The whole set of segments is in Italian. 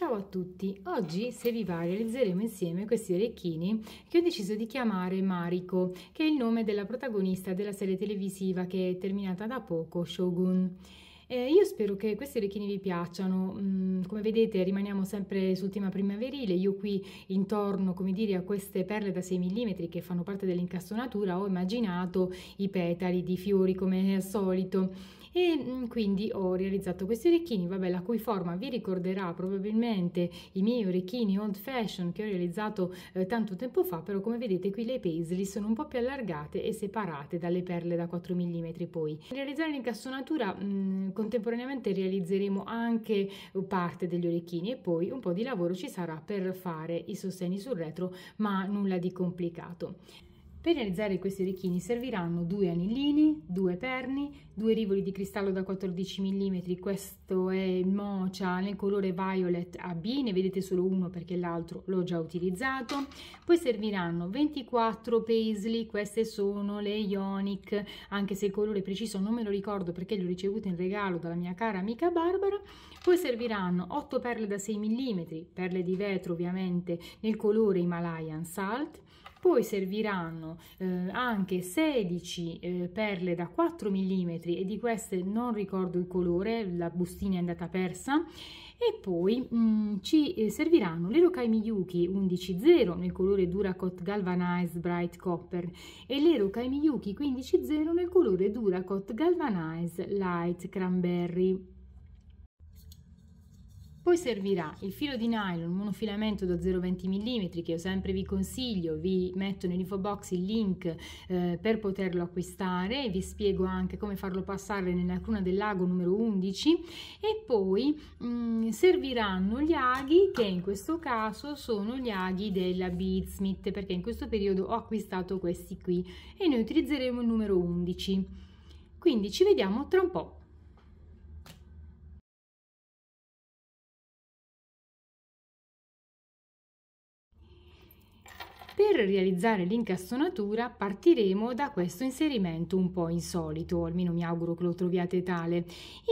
Ciao a tutti, oggi se vi va realizzeremo insieme questi orecchini che ho deciso di chiamare Mariko, che è il nome della protagonista della serie televisiva che è terminata da poco, Shogun. Eh, io spero che questi orecchini vi piacciono, mm, come vedete rimaniamo sempre sul tema primaverile, io qui intorno dire, a queste perle da 6 mm che fanno parte dell'incastonatura ho immaginato i petali di fiori come al solito e mm, quindi ho realizzato questi orecchini, vabbè la cui forma vi ricorderà probabilmente i miei orecchini old fashion che ho realizzato eh, tanto tempo fa, però come vedete qui le paisley sono un po' più allargate e separate dalle perle da 4 mm poi. Per realizzare l'incassonatura mm, contemporaneamente realizzeremo anche uh, parte degli orecchini e poi un po' di lavoro ci sarà per fare i sostegni sul retro, ma nulla di complicato. Per realizzare questi orecchini serviranno due anillini, due perni, due rivoli di cristallo da 14 mm, questo è Mocha nel colore Violet AB, ne vedete solo uno perché l'altro l'ho già utilizzato. Poi serviranno 24 paisley, queste sono le Ionic, anche se il colore preciso non me lo ricordo perché l'ho ho in regalo dalla mia cara amica Barbara. Poi serviranno 8 perle da 6 mm, perle di vetro ovviamente nel colore Himalayan Salt, poi serviranno eh, anche 16 eh, perle da 4 mm e di queste non ricordo il colore, la bustina è andata persa e poi mh, mm, ci eh, serviranno l'Erokai Miyuki 11.0 nel colore Duracot Galvanized Bright Copper e l'Erokai Miyuki 15.0 nel colore Duracot Galvanized Light Cranberry. Poi servirà il filo di nylon monofilamento da 0,20 mm che io sempre vi consiglio, vi metto nell'info box il link eh, per poterlo acquistare, vi spiego anche come farlo passare nella cruna del lago numero 11 e poi mh, mm, serviranno gli aghi che in questo caso sono gli aghi della Beadsmith perché in questo periodo ho acquistato questi qui e noi utilizzeremo il numero 11. Quindi ci vediamo tra un po'. Per realizzare l'incastonatura partiremo da questo inserimento un po' insolito, almeno mi auguro che lo troviate tale.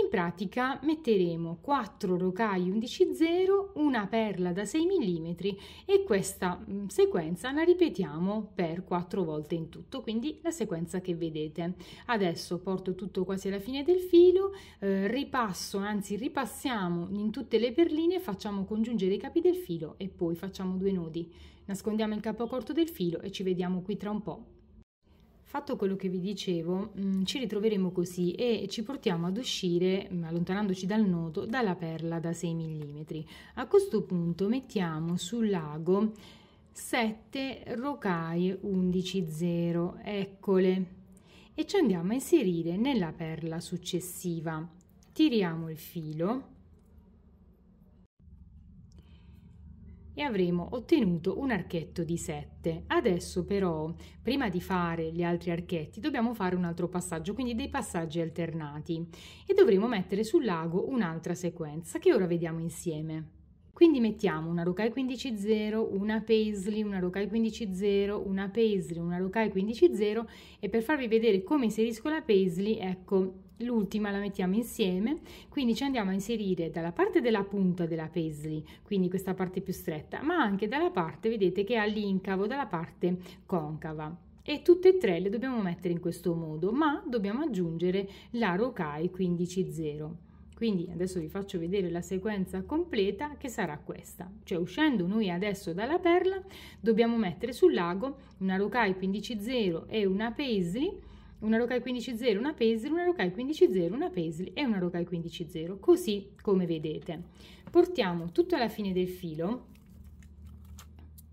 In pratica metteremo 4 rocai 11.0, una perla da 6 mm e questa mm, sequenza la ripetiamo per 4 volte in tutto, quindi la sequenza che vedete. Adesso porto tutto quasi alla fine del filo, eh, ripasso, anzi ripassiamo in tutte le perline, facciamo congiungere i capi del filo e poi facciamo due nodi Nascondiamo il capo corto del filo e ci vediamo qui tra un po'. Fatto quello che vi dicevo, mm, ci ritroveremo così e ci portiamo ad uscire, mm, allontanandoci dal nodo, dalla perla da 6 mm. A questo punto mettiamo sul lago 7 rocaie 11.0, eccole, e ci andiamo a inserire nella perla successiva. Tiriamo il filo e avremo ottenuto un archetto di 7. Adesso però, prima di fare gli altri archetti, dobbiamo fare un altro passaggio, quindi dei passaggi alternati e dovremo mettere sul lago un'altra sequenza che ora vediamo insieme. Quindi mettiamo una rocai 15-0, una paisley, una rocai 15-0, una paisley, una rocai 15-0 e per farvi vedere come inserisco la paisley, ecco, l'ultima la mettiamo insieme quindi ci andiamo a inserire dalla parte della punta della paisley quindi questa parte più stretta ma anche dalla parte vedete che ha l'incavo dalla parte concava e tutte e tre le dobbiamo mettere in questo modo ma dobbiamo aggiungere la rocai 150 quindi adesso vi faccio vedere la sequenza completa che sarà questa cioè uscendo noi adesso dalla perla dobbiamo mettere sul lago una rocai 150 e una paisley una Rokai 15.0, una Paisley, una Rokai 15.0, una Paisley e una Rokai 15.0, così come vedete. Portiamo tutto alla fine del filo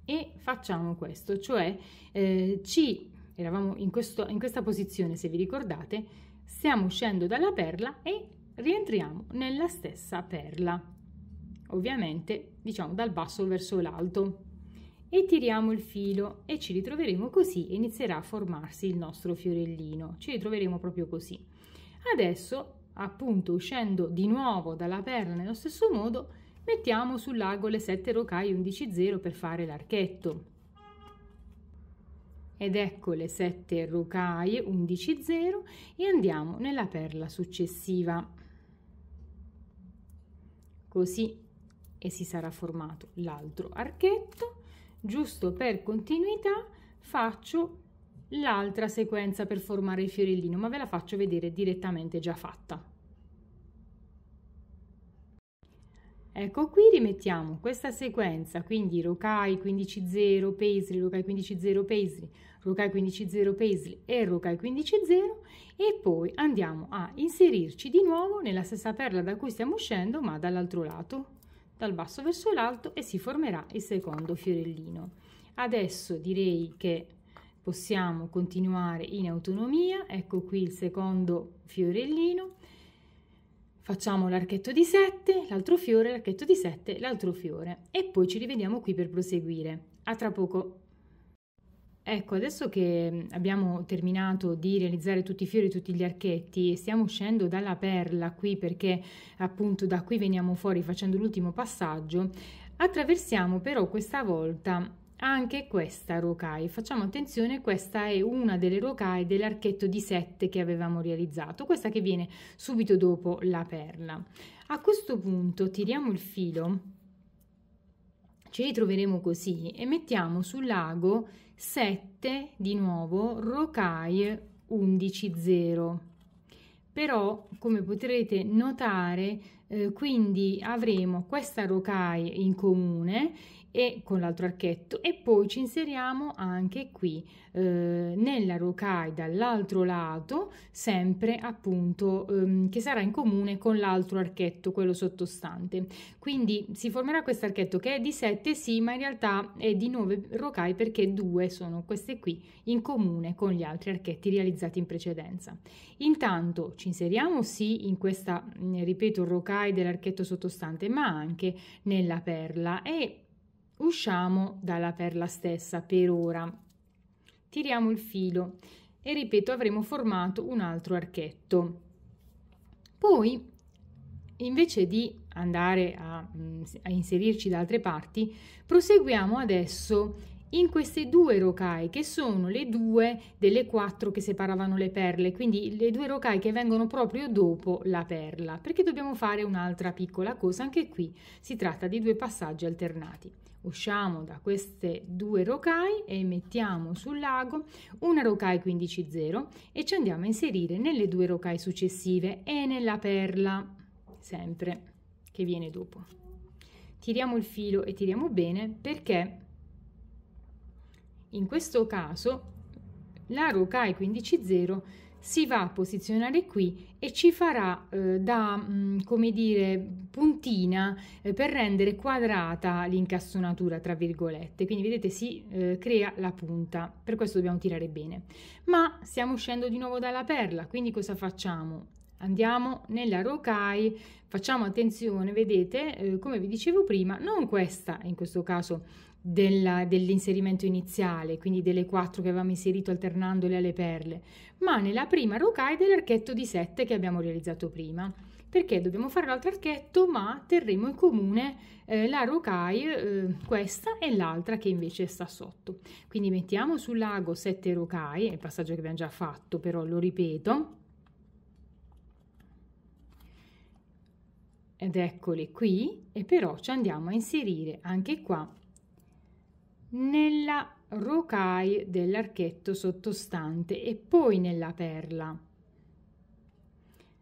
e facciamo questo, cioè eh, ci eravamo in, questo, in questa posizione, se vi ricordate, stiamo uscendo dalla perla e rientriamo nella stessa perla, ovviamente diciamo dal basso verso l'alto e tiriamo il filo e ci ritroveremo così inizierà a formarsi il nostro fiorellino ci ritroveremo proprio così adesso appunto uscendo di nuovo dalla perla nello stesso modo mettiamo sull'ago le 7 rocaie 11 0 per fare l'archetto ed ecco le 7 rocaie 11 0 e andiamo nella perla successiva così e si sarà formato l'altro archetto giusto per continuità faccio l'altra sequenza per formare il fiorellino ma ve la faccio vedere direttamente già fatta ecco qui rimettiamo questa sequenza quindi rocai 15-0 paisley rocai 15-0 paisley rocai 15-0 paisley e rocai 15-0 e poi andiamo a inserirci di nuovo nella stessa perla da cui stiamo uscendo ma dall'altro lato dal basso verso l'alto e si formerà il secondo fiorellino. Adesso direi che possiamo continuare in autonomia, ecco qui il secondo fiorellino, facciamo l'archetto di 7, l'altro fiore, l'archetto di 7, l'altro fiore e poi ci rivediamo qui per proseguire. A tra poco! Ecco, adesso che mm, abbiamo terminato di realizzare tutti i fiori, tutti gli archetti, stiamo uscendo dalla perla qui perché appunto da qui veniamo fuori facendo l'ultimo passaggio, attraversiamo però questa volta anche questa rocaille. Facciamo attenzione, questa è una delle rocaille dell'archetto di 7 che avevamo realizzato, questa che viene subito dopo la perla. A questo punto tiriamo il filo, ci ritroveremo così e mettiamo sul lago 7 di nuovo rocaille 11 0 però come potrete notare eh, quindi avremo questa rocaille in comune e con l'altro archetto e poi ci inseriamo anche qui eh, nella rocaia dall'altro lato sempre appunto ehm, che sarà in comune con l'altro archetto quello sottostante quindi si formerà questo archetto che è di 7 sì ma in realtà è di 9 rocaie perché due sono queste qui in comune con gli altri archetti realizzati in precedenza intanto ci inseriamo sì in questa mm, ripeto rocaia dell'archetto sottostante ma anche nella perla e usciamo dalla perla stessa per ora tiriamo il filo e ripeto avremo formato un altro archetto poi invece di andare a, mm, a inserirci da altre parti proseguiamo adesso in queste due rocai che sono le due delle quattro che separavano le perle, quindi le due rocai che vengono proprio dopo la perla, perché dobbiamo fare un'altra piccola cosa, anche qui si tratta di due passaggi alternati usciamo da queste due rocai e mettiamo sul lago una rocaia 15,0 e ci andiamo a inserire nelle due rocai successive e nella perla sempre che viene dopo tiriamo il filo e tiriamo bene perché in questo caso la rocaia 15,0 si va a posizionare qui e ci farà eh, da mh, mm, come dire puntina eh, per rendere quadrata l'incastonatura, tra virgolette quindi vedete si eh, crea la punta per questo dobbiamo tirare bene ma stiamo uscendo di nuovo dalla perla quindi cosa facciamo andiamo nella rocai facciamo attenzione vedete eh, come vi dicevo prima non questa in questo caso della, dell'inserimento iniziale, quindi delle quattro che avevamo inserito alternandole alle perle, ma nella prima rocaille dell'archetto di 7 che abbiamo realizzato prima. Perché dobbiamo fare l'altro archetto, ma terremo in comune eh, la rocaille, eh, questa e l'altra che invece sta sotto. Quindi mettiamo sul lago 7 rocaille, è il passaggio che abbiamo già fatto, però lo ripeto. Ed eccole qui, e però ci andiamo a inserire anche qua nella rocaille dell'archetto sottostante e poi nella perla.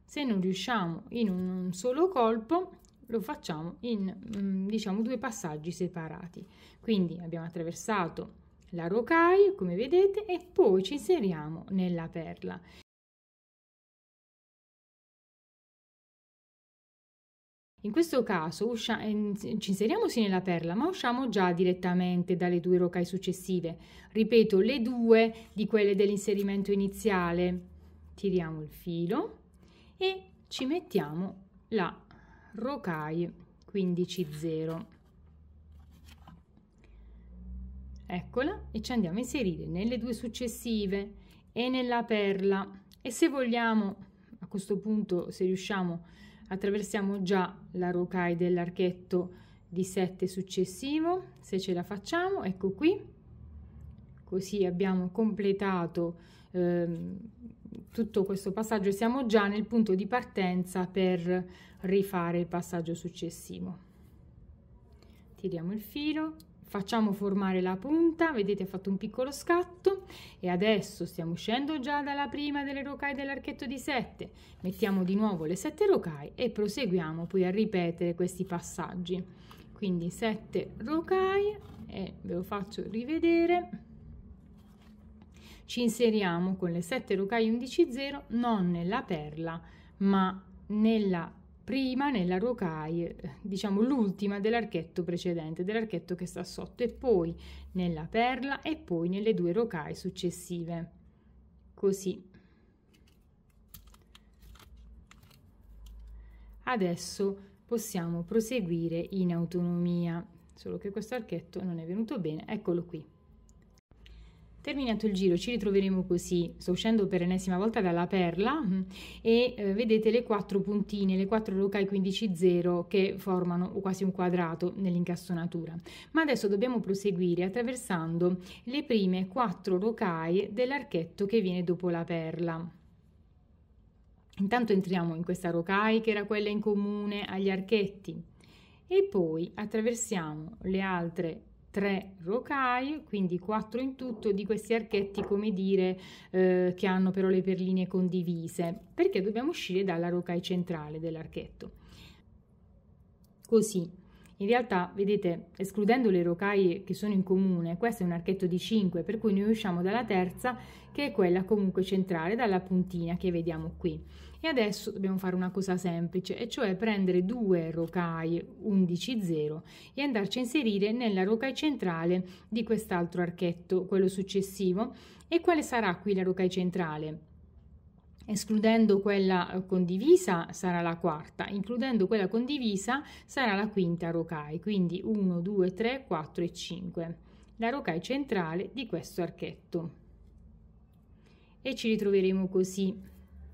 Se non riusciamo in un solo colpo, lo facciamo in mm, diciamo due passaggi separati. Quindi abbiamo attraversato la rocaille, come vedete, e poi ci inseriamo nella perla. In questo caso uscia- ehm, ci inseriamo sì nella perla, ma usciamo già direttamente dalle due rocaie successive. Ripeto, le due di quelle dell'inserimento iniziale. Tiriamo il filo e ci mettiamo la rocaille 15 0. Eccola e ci andiamo a inserire nelle due successive e nella perla. E se vogliamo, a questo punto, se riusciamo a attraversiamo già la rocai dell'archetto di 7 successivo se ce la facciamo ecco qui così abbiamo completato eh, tutto questo passaggio e siamo già nel punto di partenza per rifare il passaggio successivo tiriamo il filo facciamo formare la punta, vedete ha fatto un piccolo scatto e adesso stiamo uscendo già dalla prima delle rocaie dell'archetto di 7, mettiamo di nuovo le 7 rocaie e proseguiamo poi a ripetere questi passaggi. Quindi 7 rocaie e ve lo faccio rivedere ci inseriamo con le 7 rocaie 11 0 non nella perla ma nella prima nella rocaille, diciamo l'ultima dell'archetto precedente, dell'archetto che sta sotto, e poi nella perla e poi nelle due rocaille successive. Così. Adesso possiamo proseguire in autonomia, solo che questo archetto non è venuto bene, eccolo qui. Terminato il giro ci ritroveremo così, sto uscendo per l'ennesima volta dalla perla mm, e eh, vedete le quattro puntine, le quattro rocai 15-0 che formano quasi un quadrato nell'incastonatura. Ma adesso dobbiamo proseguire attraversando le prime quattro rocai dell'archetto che viene dopo la perla. Intanto entriamo in questa rocai che era quella in comune agli archetti e poi attraversiamo le altre 3 rocaille, quindi 4 in tutto di questi archetti, come dire, eh, che hanno però le perline condivise, perché dobbiamo uscire dalla rocai centrale dell'archetto. Così. In realtà, vedete, escludendo le rocaie che sono in comune, questo è un archetto di 5, per cui noi usciamo dalla terza, che è quella comunque centrale, dalla puntina che vediamo qui. E adesso dobbiamo fare una cosa semplice, e cioè prendere due rocai 11-0 e andarci a inserire nella rocai centrale di quest'altro archetto, quello successivo. E quale sarà qui la rocai centrale? escludendo quella condivisa sarà la quarta, includendo quella condivisa sarà la quinta rocai, quindi 1, 2, 3, 4 e 5, la rocai centrale di questo archetto. E ci ritroveremo così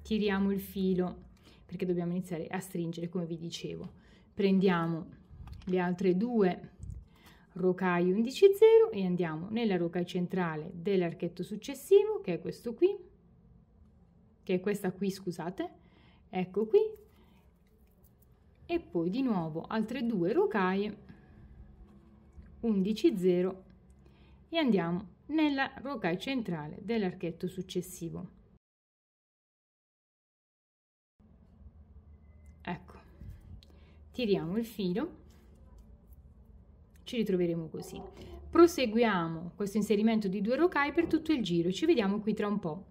tiriamo il filo perché dobbiamo iniziare a stringere come vi dicevo prendiamo le altre due rocaie 11 0 e andiamo nella roca centrale dell'archetto successivo che è questo qui che è questa qui scusate ecco qui e poi di nuovo altre due rocaie 11 0 e andiamo nella roca centrale dell'archetto successivo tiriamo il filo ci ritroveremo così proseguiamo questo inserimento di due rocai per tutto il giro ci vediamo qui tra un po'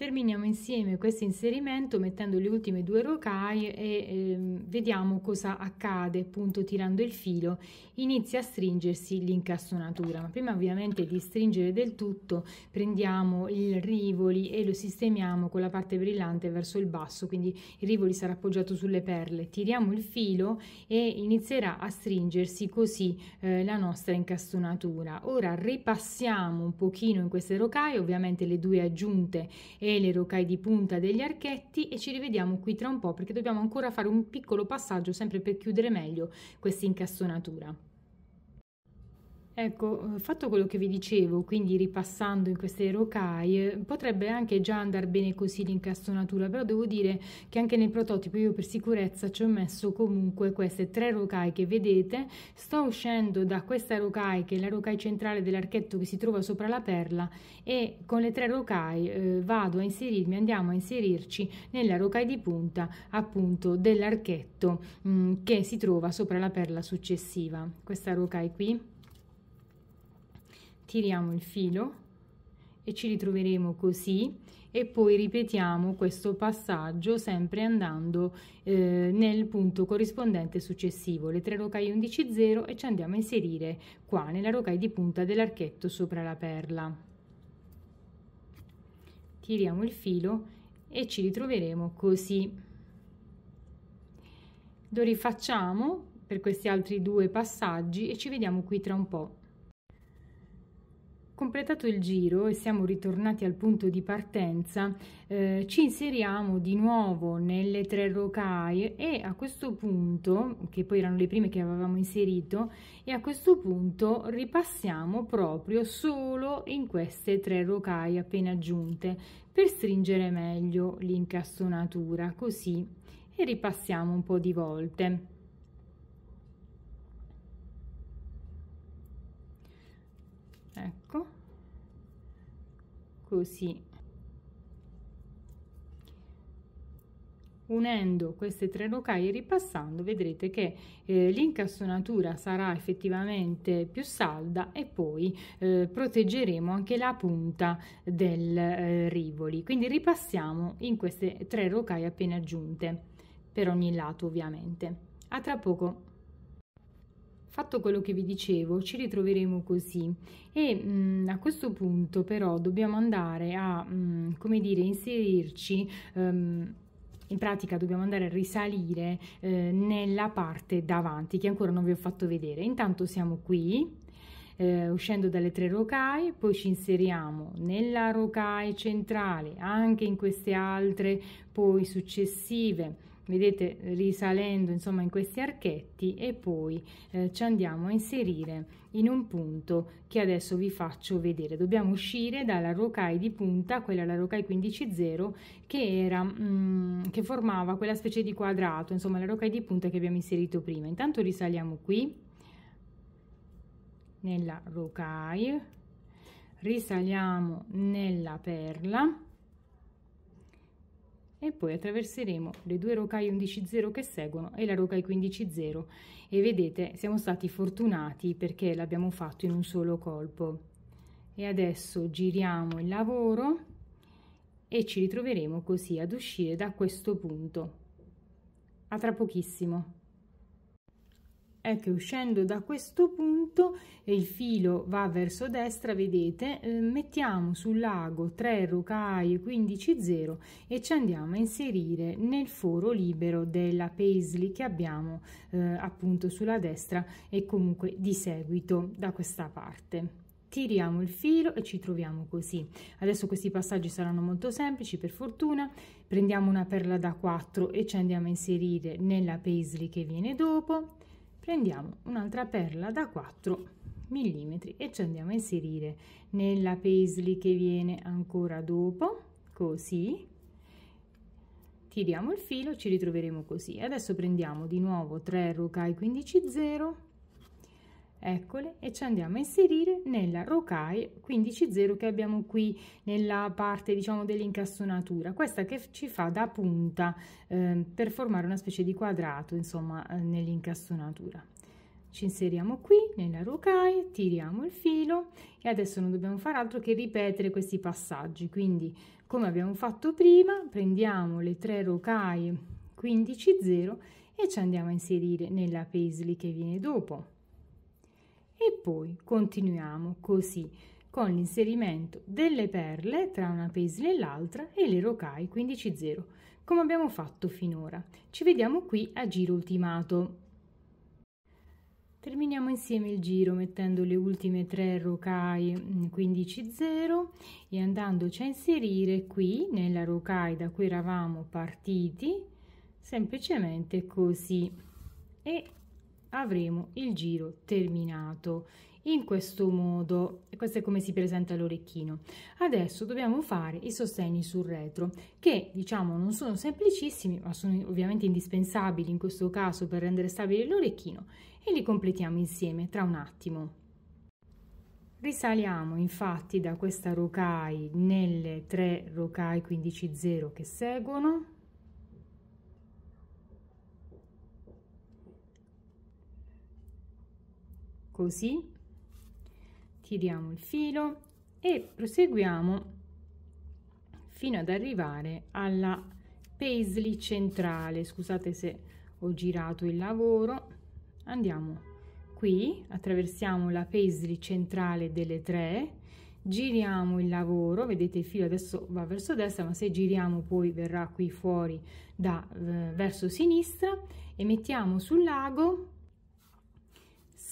Terminiamo insieme questo inserimento mettendo le ultime due rocaie e ehm, vediamo cosa accade appunto tirando il filo inizia a stringersi l'incastonatura ma prima ovviamente di stringere del tutto prendiamo il rivoli e lo sistemiamo con la parte brillante verso il basso quindi il rivoli sarà appoggiato sulle perle tiriamo il filo e inizierà a stringersi così eh, la nostra incastonatura ora ripassiamo un pochino in queste rocaie ovviamente le due aggiunte e e le rocaie di punta degli archetti e ci rivediamo qui tra un po' perché dobbiamo ancora fare un piccolo passaggio sempre per chiudere meglio questa incastonatura. Ecco, eh, fatto quello che vi dicevo, quindi ripassando in queste rocai, potrebbe anche già andare bene così l'incastonatura, però devo dire che anche nel prototipo io per sicurezza ci ho messo comunque queste tre rocai che vedete. Sto uscendo da questa rocai, che è la rocai centrale dell'archetto che si trova sopra la perla, e con le tre rocai eh, vado a inserirmi, andiamo a inserirci nella rocai di punta appunto dell'archetto mm, che si trova sopra la perla successiva. Questa rocai qui tiriamo il filo e ci ritroveremo così e poi ripetiamo questo passaggio sempre andando eh, nel punto corrispondente successivo le tre rocai 11 0 e ci andiamo a inserire qua nella rocai di punta dell'archetto sopra la perla tiriamo il filo e ci ritroveremo così lo rifacciamo per questi altri due passaggi e ci vediamo qui tra un po' Completato il giro e siamo ritornati al punto di partenza, eh, ci inseriamo di nuovo nelle tre rocaie e a questo punto, che poi erano le prime che avevamo inserito, e a questo punto ripassiamo proprio solo in queste tre rocaie appena aggiunte per stringere meglio l'incastonatura, così e ripassiamo un po' di volte. ecco così unendo queste tre rocaie ripassando vedrete che eh, l'incassonatura sarà effettivamente più salda e poi eh, proteggeremo anche la punta del eh, rivoli quindi ripassiamo in queste tre rocaie appena aggiunte per ogni lato ovviamente a tra poco Fatto quello che vi dicevo, ci ritroveremo così e mh, mm, a questo punto però dobbiamo andare a, mh, mm, come dire, inserirci um, in pratica dobbiamo andare a risalire eh, nella parte davanti che ancora non vi ho fatto vedere intanto siamo qui eh, uscendo dalle tre rocai poi ci inseriamo nella rocai centrale anche in queste altre poi successive vedete risalendo insomma in questi archetti e poi eh, ci andiamo a inserire in un punto che adesso vi faccio vedere dobbiamo uscire dalla rocai di punta quella la rocai 15.0 che era mh, mm, che formava quella specie di quadrato insomma la rocai di punta che abbiamo inserito prima intanto risaliamo qui nella rocai risaliamo nella perla e poi attraverseremo le due rocaie 11.0 che seguono e la rocaia 15.0 e vedete siamo stati fortunati perché l'abbiamo fatto in un solo colpo e adesso giriamo il lavoro e ci ritroveremo così ad uscire da questo punto a tra pochissimo è che uscendo da questo punto e il filo va verso destra vedete eh, mettiamo sul lago 3 rocaie 15 0 e ci andiamo a inserire nel foro libero della paisley che abbiamo eh, appunto sulla destra e comunque di seguito da questa parte tiriamo il filo e ci troviamo così adesso questi passaggi saranno molto semplici per fortuna prendiamo una perla da 4 e ci andiamo a inserire nella paisley che viene dopo prendiamo un'altra perla da 4 mm e ci andiamo a inserire nella paisley che viene ancora dopo così tiriamo il filo ci ritroveremo così adesso prendiamo di nuovo 3 rocai 15 0 eccole e ci andiamo a inserire nella rocaille 15.0 che abbiamo qui nella parte diciamo dell'incastonatura questa che ci fa da punta eh, per formare una specie di quadrato insomma eh, ci inseriamo qui nella rocaille tiriamo il filo e adesso non dobbiamo fare altro che ripetere questi passaggi quindi come abbiamo fatto prima prendiamo le tre rocaille 15.0 e ci andiamo a inserire nella paisley che viene dopo poi continuiamo così con l'inserimento delle perle tra una pesle e l'altra e le rocai 15-0 come abbiamo fatto finora. Ci vediamo qui a giro ultimato. Terminiamo insieme il giro mettendo le ultime 3 rocai 15-0 mm, e andandoci a inserire qui nella rocai da cui eravamo partiti semplicemente così e avremo il giro terminato in questo modo questo è come si presenta l'orecchino adesso dobbiamo fare i sostegni sul retro che diciamo non sono semplicissimi ma sono ovviamente indispensabili in questo caso per rendere stabile l'orecchino e li completiamo insieme tra un attimo risaliamo infatti da questa rocai nelle tre rocai 15 0 che seguono così tiriamo il filo e proseguiamo fino ad arrivare alla paisley centrale scusate se ho girato il lavoro andiamo qui attraversiamo la paisley centrale delle tre giriamo il lavoro vedete il filo adesso va verso destra ma se giriamo poi verrà qui fuori da eh, verso sinistra e mettiamo sul lago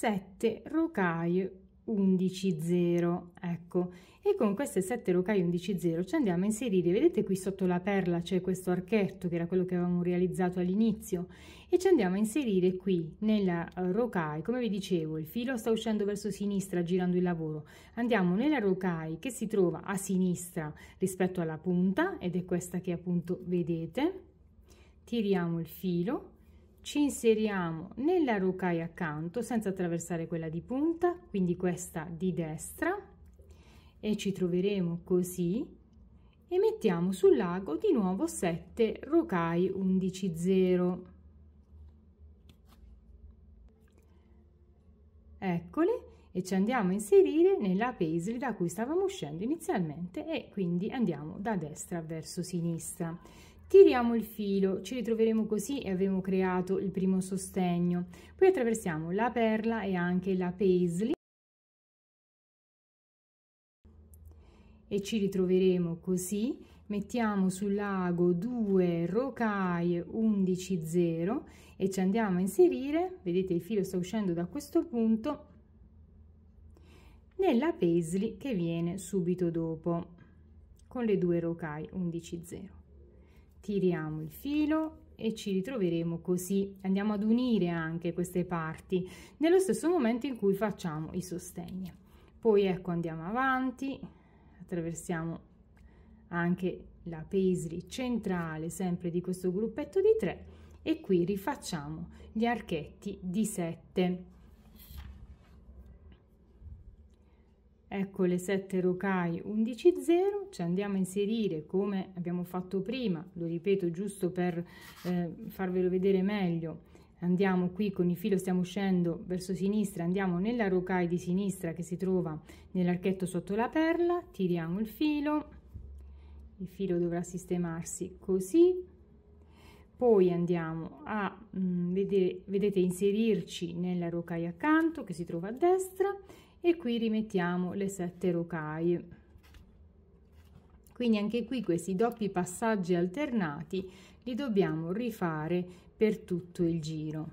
7 rocaie 11 0 ecco e con queste 7 rocaie 11 0 ci andiamo a inserire vedete qui sotto la perla c'è questo archetto che era quello che avevamo realizzato all'inizio e ci andiamo a inserire qui nella eh, rocai come vi dicevo il filo sta uscendo verso sinistra girando il lavoro andiamo nella rocai che si trova a sinistra rispetto alla punta ed è questa che appunto vedete tiriamo il filo ci inseriamo nella rocaia accanto senza attraversare quella di punta, quindi questa di destra e ci troveremo così e mettiamo sul lago di nuovo 7 rocai 11 0. Eccole e ci andiamo a inserire nella paisley da cui stavamo uscendo inizialmente e quindi andiamo da destra verso sinistra. Tiriamo il filo, ci ritroveremo così e avremo creato il primo sostegno. Poi attraversiamo la perla e anche la paisley e ci ritroveremo così. Mettiamo sul lago 2 rocaille 11 0 e ci andiamo a inserire, vedete il filo sta uscendo da questo punto, nella paisley che viene subito dopo con le due rocaille 11 0 tiriamo il filo e ci ritroveremo così andiamo ad unire anche queste parti nello stesso momento in cui facciamo i sostegni poi ecco andiamo avanti attraversiamo anche la paisley centrale sempre di questo gruppetto di tre e qui rifacciamo gli archetti di 7 ecco le 7 rocai 11 0 ci andiamo a inserire come abbiamo fatto prima lo ripeto giusto per eh, farvelo vedere meglio andiamo qui con il filo stiamo uscendo verso sinistra andiamo nella rocai di sinistra che si trova nell'archetto sotto la perla tiriamo il filo il filo dovrà sistemarsi così poi andiamo a mh, mm, vedere, vedete inserirci nella rocaia accanto che si trova a destra e qui rimettiamo le sette rocaie quindi anche qui questi doppi passaggi alternati li dobbiamo rifare per tutto il giro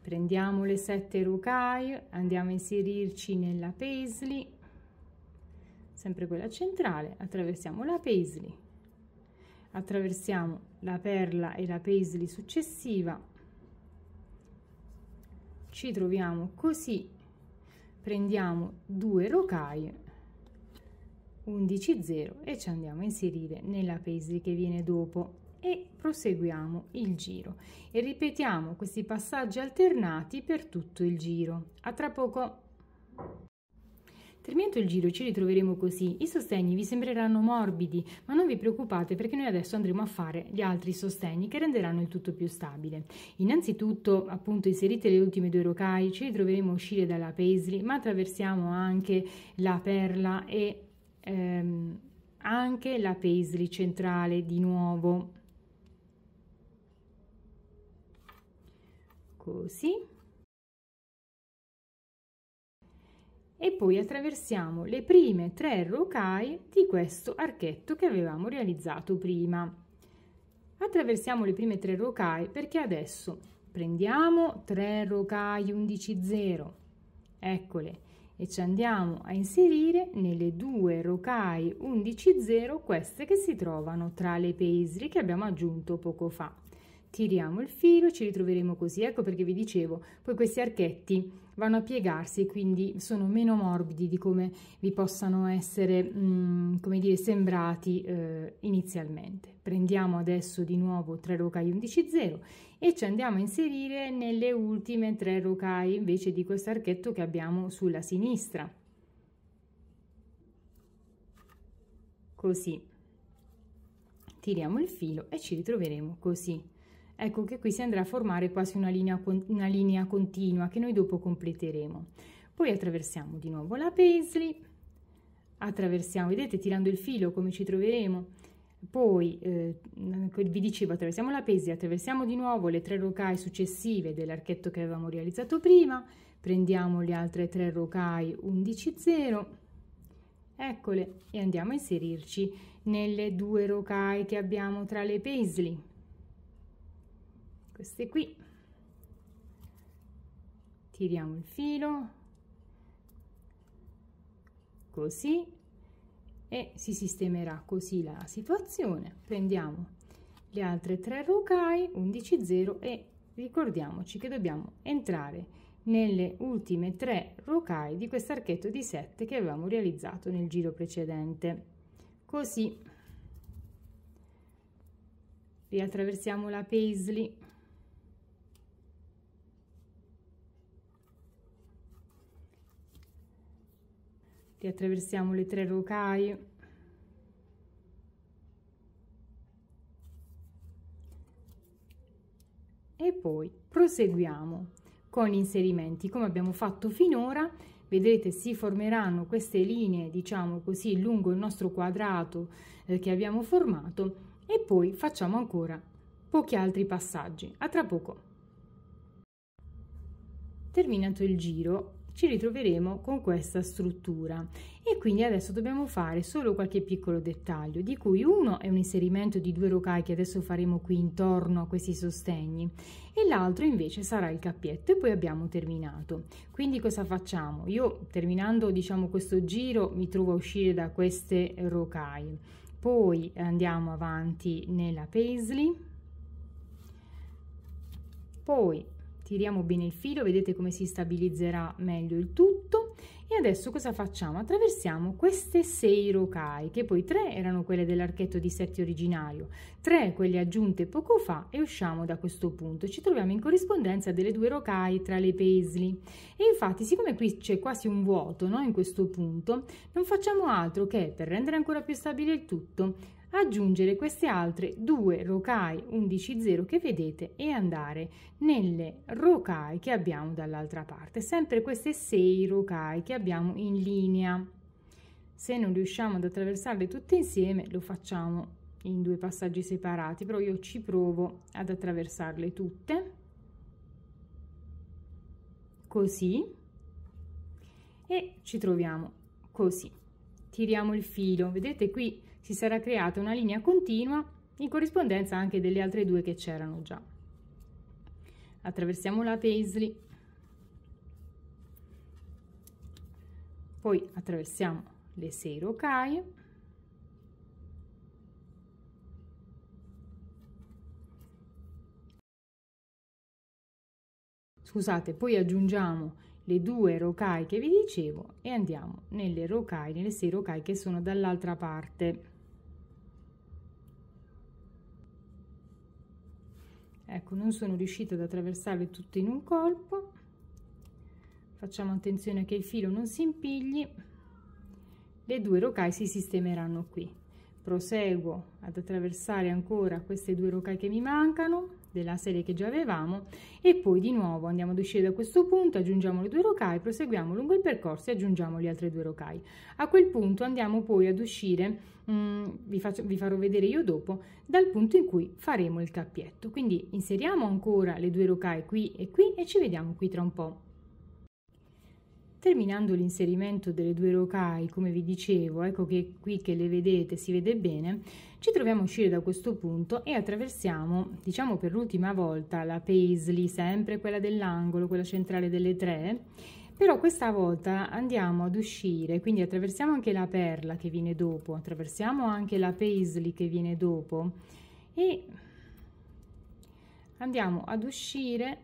prendiamo le sette rocaie andiamo a inserirci nella paisley sempre quella centrale attraversiamo la paisley attraversiamo la perla e la paisley successiva ci troviamo così prendiamo due rocaie 11 0 e ci andiamo a inserire nella pesi che viene dopo e proseguiamo il giro e ripetiamo questi passaggi alternati per tutto il giro a tra poco Terminato il giro ci ritroveremo così, i sostegni vi sembreranno morbidi, ma non vi preoccupate perché noi adesso andremo a fare gli altri sostegni che renderanno il tutto più stabile. Innanzitutto, appunto, inserite le ultime due rocai, ci ritroveremo a uscire dalla paisley, ma attraversiamo anche la perla e ehm, anche la paisley centrale di nuovo. Così. e poi attraversiamo le prime tre rocaie di questo archetto che avevamo realizzato prima. Attraversiamo le prime tre rocaie perché adesso prendiamo 3 rocaie 11 0, eccole, e ci andiamo a inserire nelle due rocaie 11 0 queste che si trovano tra le pastry che abbiamo aggiunto poco fa tiriamo il filo ci ritroveremo così ecco perché vi dicevo poi questi archetti vanno a piegarsi e quindi sono meno morbidi di come vi possano essere mh, mm, come dire sembrati eh, inizialmente prendiamo adesso di nuovo 3 rocai 11 0 e ci andiamo a inserire nelle ultime 3 rocai invece di questo archetto che abbiamo sulla sinistra così tiriamo il filo e ci ritroveremo così ecco che qui si andrà a formare quasi una linea, una linea continua che noi dopo completeremo. Poi attraversiamo di nuovo la paisley, attraversiamo, vedete tirando il filo come ci troveremo, poi eh, vi dicevo attraversiamo la Paisley, attraversiamo di nuovo le tre rocaie successive dell'archetto che avevamo realizzato prima, prendiamo le altre tre rocaie 11-0, eccole, e andiamo a inserirci nelle due rocaie che abbiamo tra le paisley queste qui tiriamo il filo così e si sistemerà così la situazione prendiamo le altre tre rokai 11 0 e ricordiamoci che dobbiamo entrare nelle ultime tre rocai di quest'archetto di 7 che avevamo realizzato nel giro precedente così riattraversiamo la paisley li attraversiamo le tre rocaie e poi proseguiamo con inserimenti come abbiamo fatto finora vedrete si formeranno queste linee diciamo così lungo il nostro quadrato eh, che abbiamo formato e poi facciamo ancora pochi altri passaggi a tra poco terminato il giro ci ritroveremo con questa struttura e quindi adesso dobbiamo fare solo qualche piccolo dettaglio di cui uno è un inserimento di due rocai che adesso faremo qui intorno a questi sostegni e l'altro invece sarà il cappietto e poi abbiamo terminato quindi cosa facciamo io terminando diciamo questo giro mi trovo a uscire da queste rocaie poi andiamo avanti nella paisley poi tiriamo bene il filo vedete come si stabilizzerà meglio il tutto e adesso cosa facciamo attraversiamo queste 6 rocai, che poi 3 erano quelle dell'archetto di 7 originario 3 quelle aggiunte poco fa e usciamo da questo punto ci troviamo in corrispondenza delle due rocai tra le pesli e infatti siccome qui c'è quasi un vuoto no, in questo punto non facciamo altro che per rendere ancora più stabile il tutto aggiungere queste altre due rocai 11.0 che vedete e andare nelle rocai che abbiamo dall'altra parte, sempre queste 6 rocai che abbiamo in linea. Se non riusciamo ad attraversarle tutte insieme lo facciamo in due passaggi separati, però io ci provo ad attraversarle tutte, così, e ci troviamo così. Tiriamo il filo, vedete qui si sarà creata una linea continua in corrispondenza anche delle altre due che c'erano già. Attraversiamo la Paisley, poi attraversiamo le 6 rocaie, scusate, poi aggiungiamo le due rocaie che vi dicevo e andiamo nelle rocaie, nelle 6 rocaie che sono dall'altra parte. ecco non sono riuscita ad attraversarle tutte in un colpo facciamo attenzione che il filo non si impigli le due rocaie si sistemeranno qui proseguo ad attraversare ancora queste due rocaie che mi mancano della serie che già avevamo e poi di nuovo andiamo ad uscire da questo punto, aggiungiamo le due rocai, proseguiamo lungo il percorso e aggiungiamo le altre due rocai. A quel punto andiamo poi ad uscire, mh, mm, vi, faccio, vi farò vedere io dopo, dal punto in cui faremo il cappietto. Quindi inseriamo ancora le due rocai qui e qui e ci vediamo qui tra un po'. Terminando l'inserimento delle due rocai, come vi dicevo, ecco che qui che le vedete, si vede bene, ci troviamo a uscire da questo punto e attraversiamo, diciamo per l'ultima volta, la Paisley, sempre quella dell'angolo, quella centrale delle tre, però questa volta andiamo ad uscire, quindi attraversiamo anche la Perla che viene dopo, attraversiamo anche la Paisley che viene dopo e andiamo ad uscire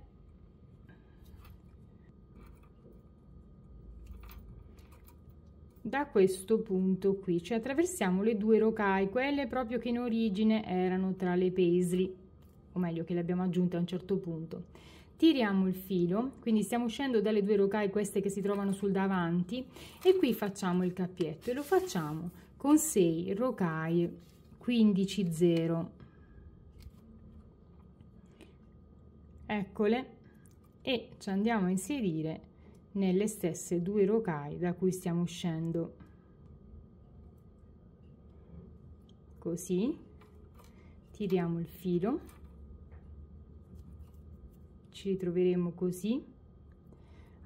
da questo punto qui cioè attraversiamo le due rocai, quelle proprio che in origine erano tra le pesli o meglio che le abbiamo aggiunte a un certo punto tiriamo il filo quindi stiamo uscendo dalle due rocai, queste che si trovano sul davanti e qui facciamo il cappietto e lo facciamo con 6 rocai, 15 0 eccole e ci andiamo a inserire nelle stesse due rocai da cui stiamo uscendo. Così tiriamo il filo, ci ritroveremo così,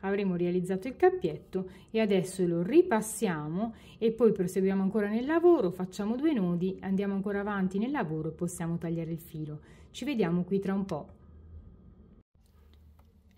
avremo realizzato il cappietto e adesso lo ripassiamo e poi proseguiamo ancora nel lavoro, facciamo due nodi, andiamo ancora avanti nel lavoro e possiamo tagliare il filo. Ci vediamo qui tra un po'.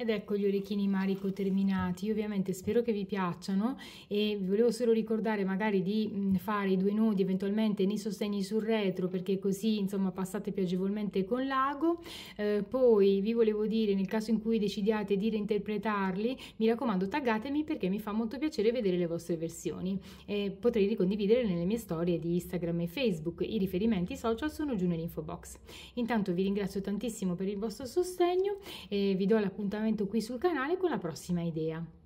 Ed ecco gli orecchini marico terminati, io ovviamente spero che vi piacciono e vi volevo solo ricordare magari di fare i due nodi eventualmente nei sostegni sul retro perché così insomma passate più agevolmente con l'ago, eh, poi vi volevo dire nel caso in cui decidiate di reinterpretarli mi raccomando taggatemi perché mi fa molto piacere vedere le vostre versioni e potrei ricondividere nelle mie storie di Instagram e Facebook, i riferimenti social sono giù nell'info box. Intanto vi ringrazio tantissimo per il vostro sostegno e vi do l'appuntamento appuntamento qui sul canale con la prossima idea.